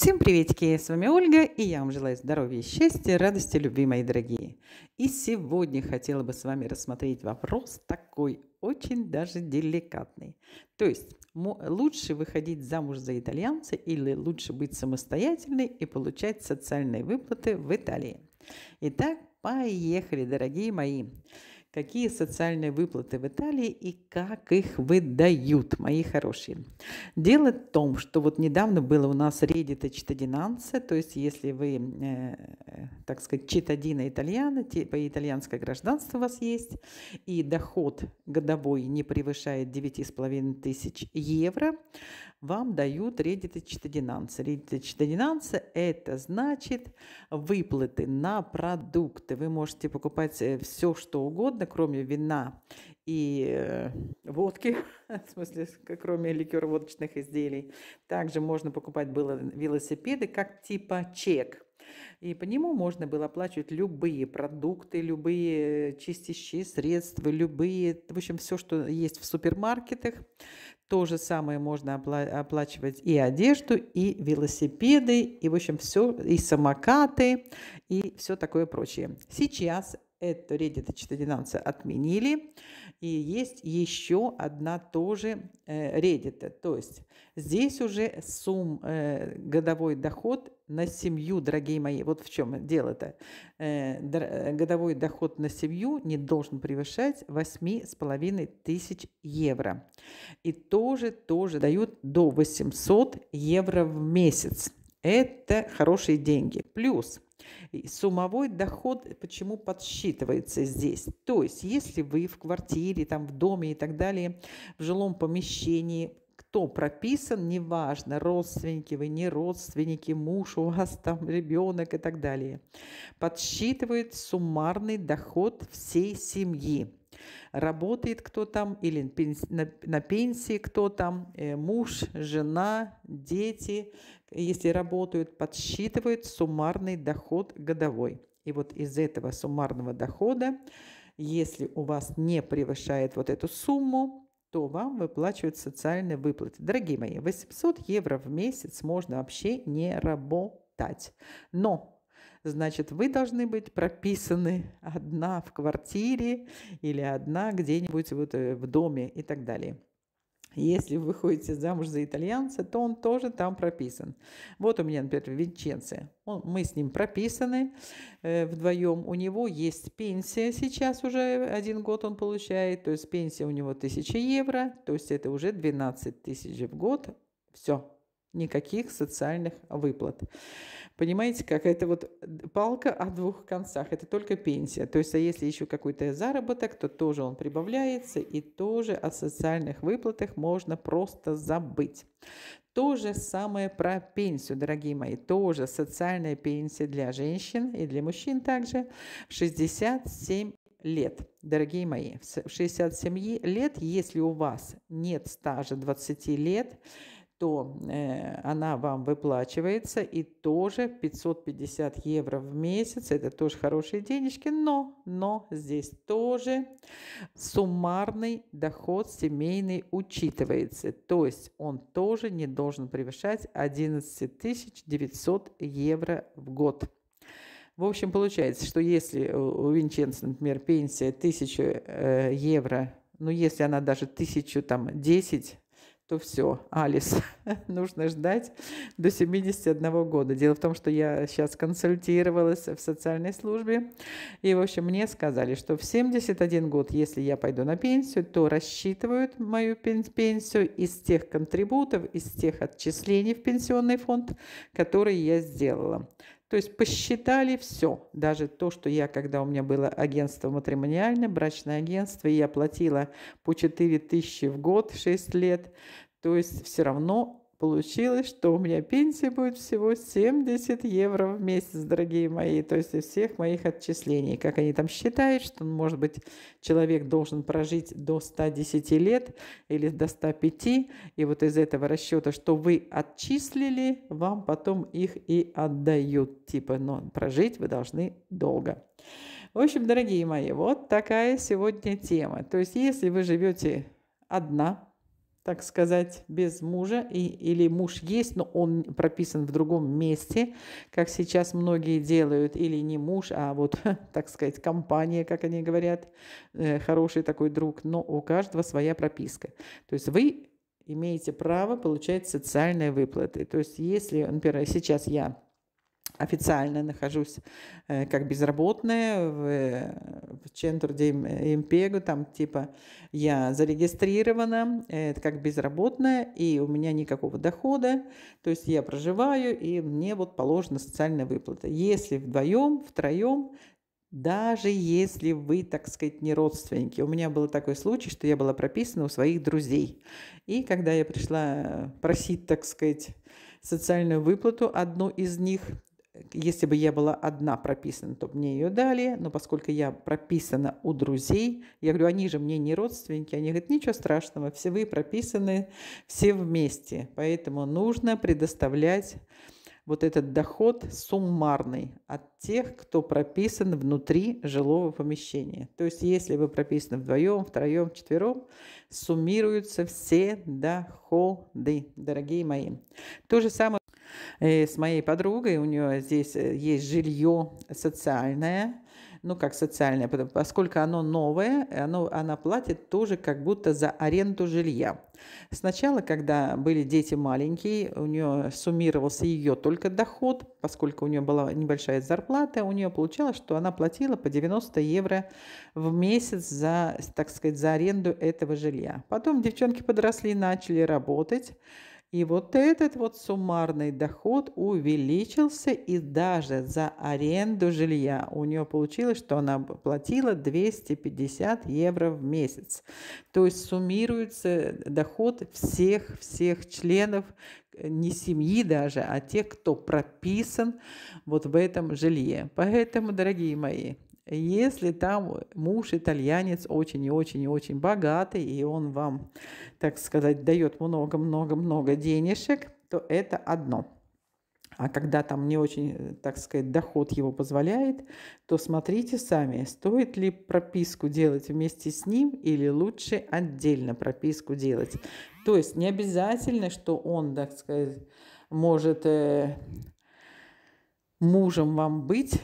Всем приветики, с вами Ольга, и я вам желаю здоровья, счастья, радости, любви, мои дорогие. И сегодня хотела бы с вами рассмотреть вопрос такой очень даже деликатный. То есть лучше выходить замуж за итальянца или лучше быть самостоятельной и получать социальные выплаты в Италии. Итак, поехали, дорогие мои какие социальные выплаты в Италии и как их выдают, мои хорошие. Дело в том, что вот недавно было у нас Reddit Cittadinanza, то есть если вы, э, так сказать, читадина итальяна, типа итальянское гражданство у вас есть, и доход годовой не превышает 9,5 тысяч евро, вам дают Reddit Cittadinanza. Reddit Cittadinanza – это значит выплаты на продукты. Вы можете покупать э, все, что угодно, угодно, кроме вина и э, водки, в смысле, кроме ликероводочных изделий. Также можно покупать было велосипеды как типа чек. И по нему можно было оплачивать любые продукты, любые э, чистящие средства, любые, в общем, все, что есть в супермаркетах. То же самое можно опла- оплачивать и одежду, и велосипеды, и, в общем, все, и самокаты, и все такое прочее. Сейчас эту редита-четырединамца отменили. И есть еще одна тоже э, То есть здесь уже сумм э, годовой доход на семью, дорогие мои. Вот в чем дело-то. Э, э, годовой доход на семью не должен превышать половиной тысяч евро. И тоже, тоже дают до 800 евро в месяц. Это хорошие деньги. Плюс – суммовой доход почему подсчитывается здесь. То есть, если вы в квартире, там, в доме и так далее, в жилом помещении, кто прописан, неважно, родственники вы, не родственники, муж у вас там, ребенок и так далее, подсчитывает суммарный доход всей семьи работает кто там или на пенсии кто там, э, муж, жена, дети, если работают, подсчитывают суммарный доход годовой. И вот из этого суммарного дохода, если у вас не превышает вот эту сумму, то вам выплачивают социальные выплаты. Дорогие мои, 800 евро в месяц можно вообще не работать. Но значит, вы должны быть прописаны одна в квартире или одна где-нибудь вот э, в доме и так далее. Если вы выходите замуж за итальянца, то он тоже там прописан. Вот у меня, например, Винченце. Он, мы с ним прописаны э, вдвоем. У него есть пенсия сейчас уже, э, один год он получает. То есть пенсия у него 1000 евро, то есть это уже 12 тысяч в год. Все, никаких социальных выплат. Понимаете, как это вот палка о двух концах, это только пенсия. То есть, а если еще какой-то заработок, то тоже он прибавляется, и тоже о социальных выплатах можно просто забыть. То же самое про пенсию, дорогие мои. Тоже социальная пенсия для женщин и для мужчин также 67 лет, дорогие мои. В 67 лет, если у вас нет стажа 20 лет, то э, она вам выплачивается и тоже 550 евро в месяц. Это тоже хорошие денежки, но, но здесь тоже суммарный доход семейный учитывается. То есть он тоже не должен превышать 11 900 евро в год. В общем, получается, что если у Винченца, например, пенсия 1000 э, евро, ну если она даже 1000 там 10 то все, Алис, нужно ждать до 71 года. Дело в том, что я сейчас консультировалась в социальной службе, и, в общем, мне сказали, что в 71 год, если я пойду на пенсию, то рассчитывают мою пенсию из тех контрибутов, из тех отчислений в пенсионный фонд, которые я сделала. То есть посчитали все, даже то, что я, когда у меня было агентство матримониальное, брачное агентство, и я платила по 4 тысячи в год 6 лет, то есть все равно Получилось, что у меня пенсия будет всего 70 евро в месяц, дорогие мои, то есть из всех моих отчислений. Как они там считают, что, ну, может быть, человек должен прожить до 110 лет или до 105, и вот из этого расчета, что вы отчислили, вам потом их и отдают, типа, но прожить вы должны долго. В общем, дорогие мои, вот такая сегодня тема. То есть, если вы живете одна, так сказать, без мужа, и, или муж есть, но он прописан в другом месте, как сейчас многие делают, или не муж, а вот, так сказать, компания, как они говорят, э, хороший такой друг, но у каждого своя прописка. То есть вы имеете право получать социальные выплаты. То есть если, например, сейчас я официально нахожусь э, как безработная в, э, в Центр де там типа я зарегистрирована э, как безработная, и у меня никакого дохода, то есть я проживаю, и мне вот положена социальная выплата. Если вдвоем, втроем, даже если вы, так сказать, не родственники. У меня был такой случай, что я была прописана у своих друзей. И когда я пришла просить, так сказать, социальную выплату, одну из них, если бы я была одна прописана, то мне ее дали, но поскольку я прописана у друзей, я говорю, они же мне не родственники, они говорят, ничего страшного, все вы прописаны, все вместе, поэтому нужно предоставлять вот этот доход суммарный от тех, кто прописан внутри жилого помещения. То есть если вы прописаны вдвоем, втроем, четвером, суммируются все доходы, дорогие мои. То же самое Э, с моей подругой, у нее здесь э, есть жилье социальное, ну как социальное, поскольку оно новое, оно, она платит тоже как будто за аренду жилья. Сначала, когда были дети маленькие, у нее суммировался ее только доход, поскольку у нее была небольшая зарплата, у нее получалось, что она платила по 90 евро в месяц за, так сказать, за аренду этого жилья. Потом девчонки подросли, начали работать, и вот этот вот суммарный доход увеличился, и даже за аренду жилья у нее получилось, что она платила 250 евро в месяц. То есть суммируется доход всех-всех членов э, не семьи даже, а тех, кто прописан вот в этом жилье. Поэтому, дорогие мои, если там муж итальянец очень и очень и очень богатый, и он вам, так сказать, дает много-много-много денежек, то это одно – а когда там не очень, так сказать, доход его позволяет, то смотрите сами, стоит ли прописку делать вместе с ним или лучше отдельно прописку делать. То есть не обязательно, что он, так сказать, может э, мужем вам быть,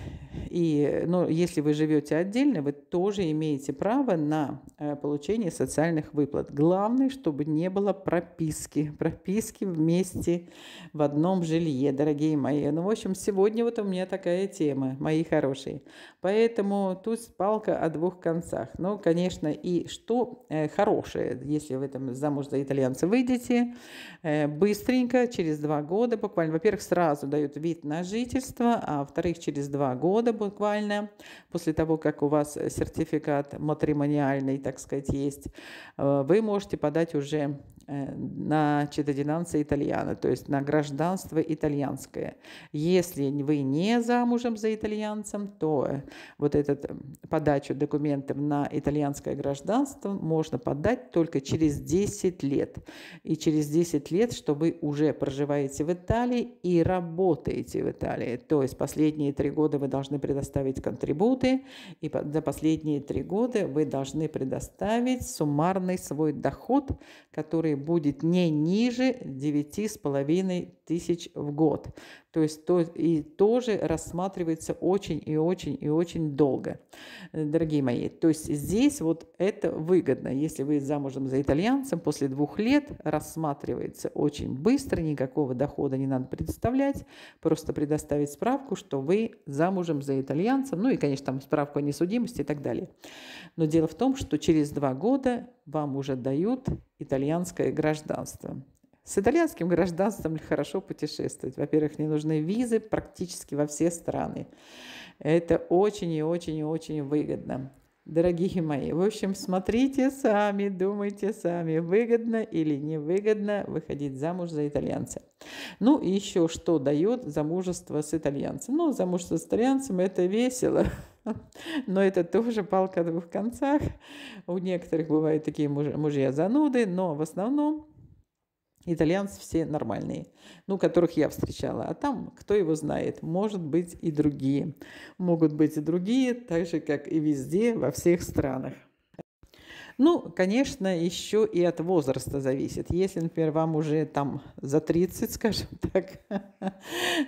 и но если вы живете отдельно, вы тоже имеете право на э, получение социальных выплат. Главное, чтобы не было прописки. Прописки вместе в одном жилье, дорогие мои. Ну, в общем, сегодня вот у меня такая тема, мои хорошие. Поэтому тут палка о двух концах. Ну, конечно, и что э, хорошее, если вы там замуж за итальянца выйдете, э, быстренько, через два года буквально. Во-первых, сразу дают вид на жительство, строительства, а во-вторых, через два года буквально, после того, как у вас сертификат матримониальный, так сказать, есть, э, вы можете подать уже Э, на чедодинанца итальяна, то есть на гражданство итальянское. Если вы не замужем за итальянцем, то вот эту э, подачу документов на итальянское гражданство можно подать только через 10 лет. И через 10 лет, что вы уже проживаете в Италии и работаете в Италии. То есть последние три года вы должны предоставить контрибуты, и за последние три года вы должны предоставить суммарный свой доход, который будет не ниже 9,5 тысяч в год. То есть то, и тоже рассматривается очень и очень и очень долго, дорогие мои. То есть здесь вот это выгодно. Если вы замужем за итальянцем, после двух лет рассматривается очень быстро, никакого дохода не надо представлять, просто предоставить справку, что вы замужем за итальянцем, ну и, конечно, там справку о несудимости и так далее. Но дело в том, что через два года вам уже дают итальянское гражданство. С итальянским гражданством хорошо путешествовать. Во-первых, не нужны визы практически во все страны. Это очень и очень и очень выгодно. Дорогие мои, в общем, смотрите сами, думайте сами, выгодно или невыгодно выходить замуж за итальянца. Ну и еще что дает замужество с итальянцем? Ну, замужество с итальянцем это весело, но это тоже палка в двух концах. У некоторых бывают такие мужья зануды, но в основном Итальянцы все нормальные, ну, которых я встречала. А там, кто его знает, может быть и другие. Могут быть и другие, так же, как и везде, во всех странах. Ну, конечно, еще и от возраста зависит. Если, например, вам уже там за 30, скажем так,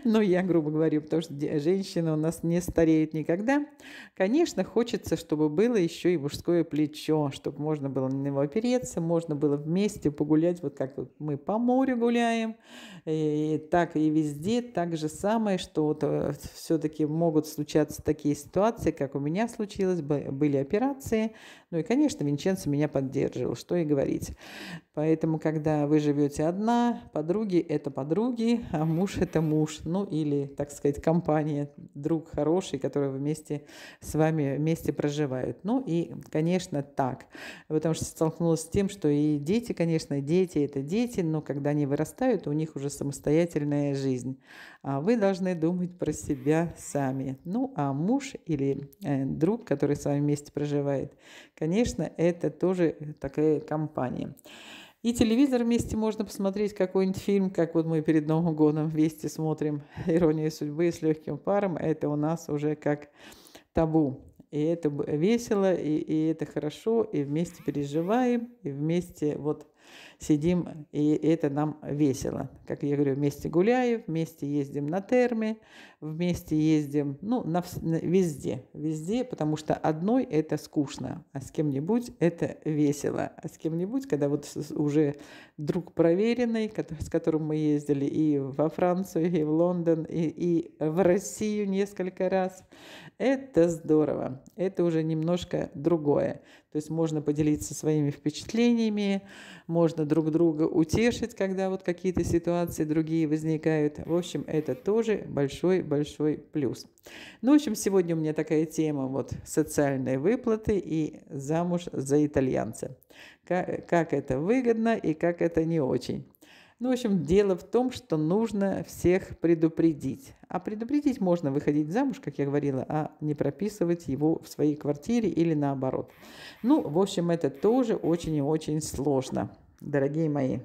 ну, я грубо говорю, потому что женщина у нас не стареет никогда, конечно, хочется, чтобы было еще и мужское плечо, чтобы можно было на него опереться, можно было вместе погулять, вот как мы по морю гуляем, и так и везде, так же самое, что вот э, все-таки могут случаться такие ситуации, как у меня случилось, были операции, ну и, конечно, Винченцо меня поддерживал, что и говорить. Поэтому, когда вы живете одна, подруги – это подруги, а муж – это муж. Ну или, так сказать, компания, друг хороший, который вместе с вами вместе проживает Ну и, конечно, так. Потому что столкнулась с тем, что и дети, конечно, дети – это дети, но когда они вырастают, у них уже самостоятельная жизнь. А вы должны думать про себя сами. Ну а муж или э, друг, который с вами вместе проживает, Конечно, это тоже э, такая компания. И телевизор вместе можно посмотреть какой-нибудь фильм, как вот мы перед Новым годом вместе смотрим Ирония судьбы» с легким паром. Это у нас уже как табу. И это весело, и, и это хорошо, и вместе переживаем, и вместе вот сидим, и это нам весело. Как я говорю, вместе гуляем, вместе ездим на терме, вместе ездим, ну, на, везде, везде, потому что одной это скучно, а с кем-нибудь это весело. А с кем-нибудь, когда вот уже друг проверенный, с которым мы ездили и во Францию, и в Лондон, и, и в Россию несколько раз, это здорово. Это уже немножко другое. То есть можно поделиться своими впечатлениями, можно друг друга утешить, когда вот какие-то ситуации другие возникают. В общем, это тоже большой-большой плюс. Ну, в общем, сегодня у меня такая тема вот социальные выплаты и замуж за итальянца. Как, как это выгодно и как это не очень. Ну, в общем, дело в том, что нужно всех предупредить. А предупредить можно выходить замуж, как я говорила, а не прописывать его в своей квартире или наоборот. Ну, в общем, это тоже очень и очень сложно дорогие мои.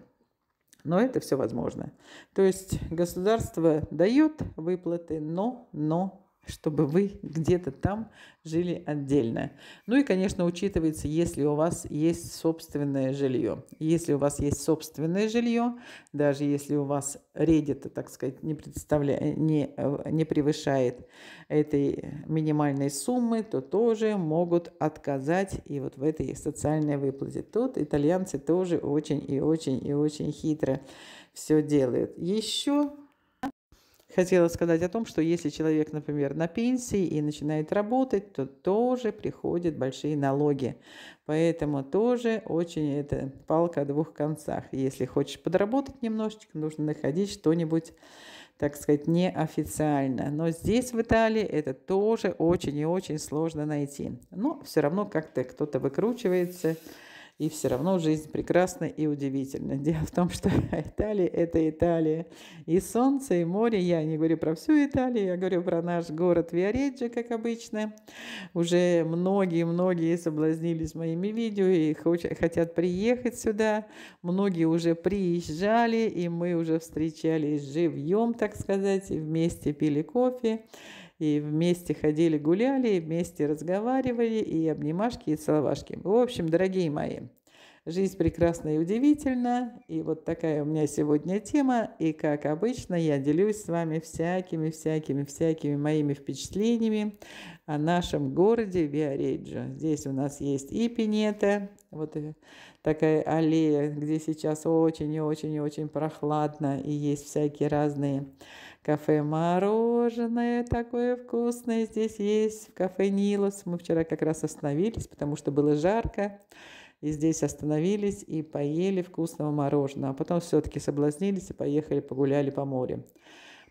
Но это все возможно. То есть государство дает выплаты, но, но, чтобы вы где-то там жили отдельно. Ну и, конечно, учитывается, если у вас есть собственное жилье. Если у вас есть собственное жилье, даже если у вас редит, так сказать, не, представля... не, э, не превышает этой минимальной суммы, то тоже могут отказать и вот в этой социальной выплате. Тут итальянцы тоже очень и очень и очень хитро все делают. Еще хотела сказать о том, что если человек, например, на пенсии и начинает работать, то тоже приходят большие налоги. Поэтому тоже очень это палка о двух концах. Если хочешь подработать немножечко, нужно находить что-нибудь так сказать, неофициально. Но здесь, в Италии, это тоже очень и очень сложно найти. Но все равно как-то кто-то выкручивается, и все равно жизнь прекрасна и удивительна. Дело в том, что Италия – это Италия. И солнце, и море. Я не говорю про всю Италию, я говорю про наш город Виареджи, как обычно. Уже многие-многие соблазнились моими видео и хотят приехать сюда. Многие уже приезжали, и мы уже встречались живьем, так сказать, и вместе пили кофе и вместе ходили гуляли, и вместе разговаривали, и обнимашки, и целовашки. В общем, дорогие мои, жизнь прекрасна и удивительна, и вот такая у меня сегодня тема, и как обычно я делюсь с вами всякими-всякими-всякими моими впечатлениями о нашем городе Виареджо. Здесь у нас есть и пинета, вот э, такая аллея, где сейчас очень и очень и очень прохладно, и есть всякие разные кафе мороженое такое вкусное здесь есть, в кафе Нилос. Мы вчера как раз остановились, потому что было жарко. И здесь остановились и поели вкусного мороженого. А потом все-таки соблазнились и поехали погуляли по морю.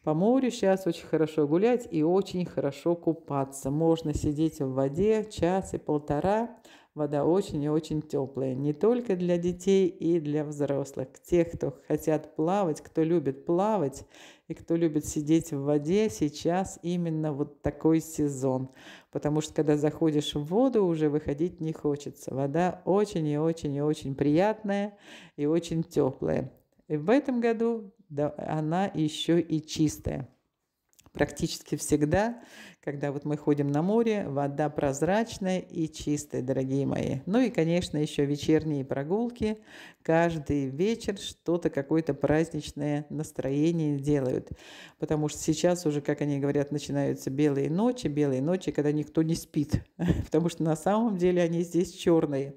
По морю сейчас очень хорошо гулять и очень хорошо купаться. Можно сидеть в воде час и полтора, Вода очень и очень теплая, не только для детей и для взрослых. тех, кто хотят плавать, кто любит плавать и кто любит сидеть в воде, сейчас именно вот такой сезон. Потому что когда заходишь в воду, уже выходить не хочется. Вода очень и очень и очень приятная и очень теплая. И в этом году да, она еще и чистая практически всегда, когда вот мы ходим на море, вода прозрачная и чистая, дорогие мои. Ну и, конечно, еще вечерние прогулки. Каждый вечер что-то, какое-то праздничное настроение делают. Потому что сейчас уже, как они говорят, начинаются белые ночи, белые ночи, когда никто не спит. Потому что на самом деле они здесь черные.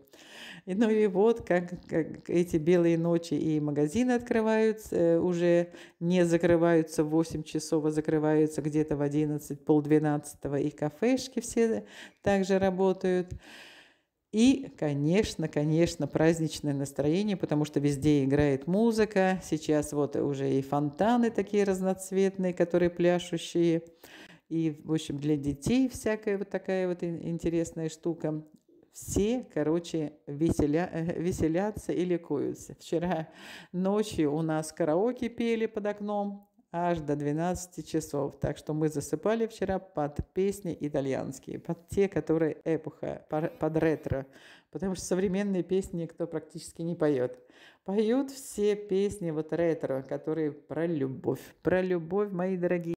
Ну и вот, как, как эти белые ночи и магазины открываются, э, уже не закрываются в 8 часов, а закрываются где-то в 11, полдвенадцатого, и кафешки все также работают. И, конечно, конечно, праздничное настроение, потому что везде играет музыка. Сейчас вот уже и фонтаны такие разноцветные, которые пляшущие. И, в общем, для детей всякая вот такая вот интересная штука все, короче, веселя, э, веселятся и ликуются. Вчера ночью у нас караоке пели под окном аж до 12 часов. Так что мы засыпали вчера под песни итальянские, под те, которые эпоха, под ретро. Потому что современные песни никто практически не поет. Поют все песни вот ретро, которые про любовь. Про любовь, мои дорогие.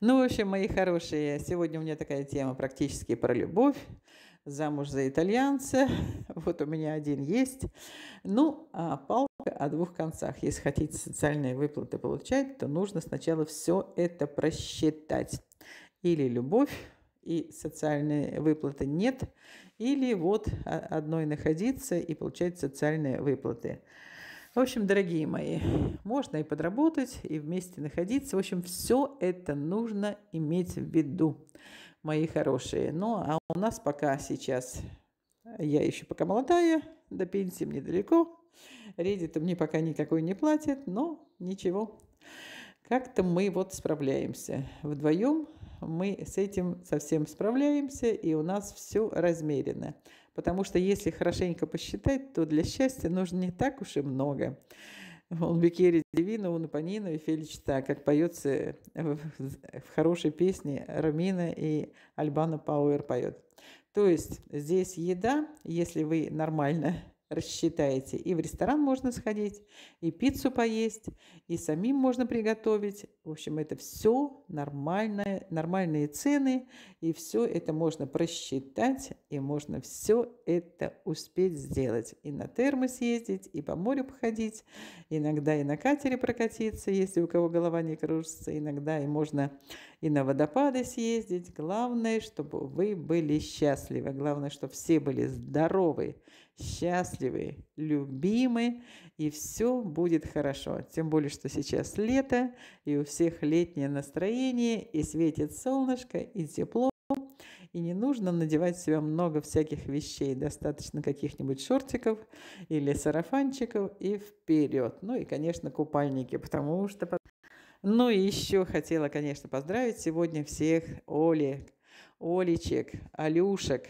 Ну, в общем, мои хорошие, сегодня у меня такая тема практически про любовь замуж за итальянца. Вот у меня один есть. Ну, а палка о двух концах. Если хотите социальные выплаты получать, то нужно сначала все это просчитать. Или любовь, и социальные выплаты нет, или вот одной находиться и получать социальные выплаты. В общем, дорогие мои, можно и подработать, и вместе находиться. В общем, все это нужно иметь в виду мои хорошие. Ну, а у нас пока сейчас, я еще пока молодая, до пенсии мне далеко, Редит мне пока никакой не платят, но ничего. Как-то мы вот справляемся. Вдвоем мы с этим совсем справляемся, и у нас все размерено. Потому что если хорошенько посчитать, то для счастья нужно не так уж и много. Мол, Бекери Дивина, Унапанина и Феличта, как поется в, в хорошей песне Рамина и Альбана Пауэр поет. То есть здесь еда, если вы нормально рассчитаете, и в ресторан можно сходить, и пиццу поесть, и самим можно приготовить, в общем, это все нормальное, нормальные цены, и все это можно просчитать, и можно все это успеть сделать. И на термы ездить, и по морю походить, иногда и на катере прокатиться, если у кого голова не кружится, иногда и можно и на водопады съездить. Главное, чтобы вы были счастливы, главное, чтобы все были здоровы, счастливы, любимы, и все будет хорошо. Тем более, что сейчас лето, и у всех летнее настроение, и светит солнышко, и тепло. И не нужно надевать в себя много всяких вещей. Достаточно каких-нибудь шортиков или сарафанчиков и вперед. Ну и, конечно, купальники, потому что... Ну и еще хотела, конечно, поздравить сегодня всех Олег Олечек, Алюшек,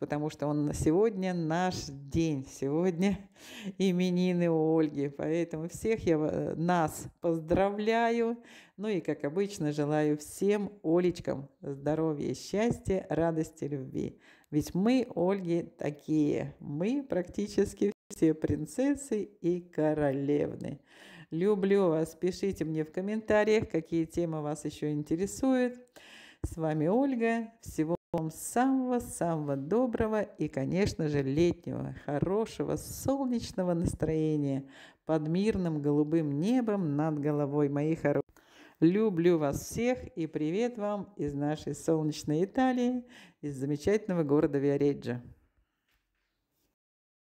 потому что он сегодня наш день, сегодня именины Ольги. Поэтому всех я э, нас поздравляю. Ну и, как обычно, желаю всем Олечкам здоровья, счастья, радости, любви. Ведь мы, Ольги, такие. Мы практически все принцессы и королевны. Люблю вас. Пишите мне в комментариях, какие темы вас еще интересуют. С вами Ольга. Всего вам самого-самого доброго и, конечно же, летнего, хорошего, солнечного настроения под мирным голубым небом над головой, мои хорошие. Люблю вас всех и привет вам из нашей солнечной Италии, из замечательного города Виареджа.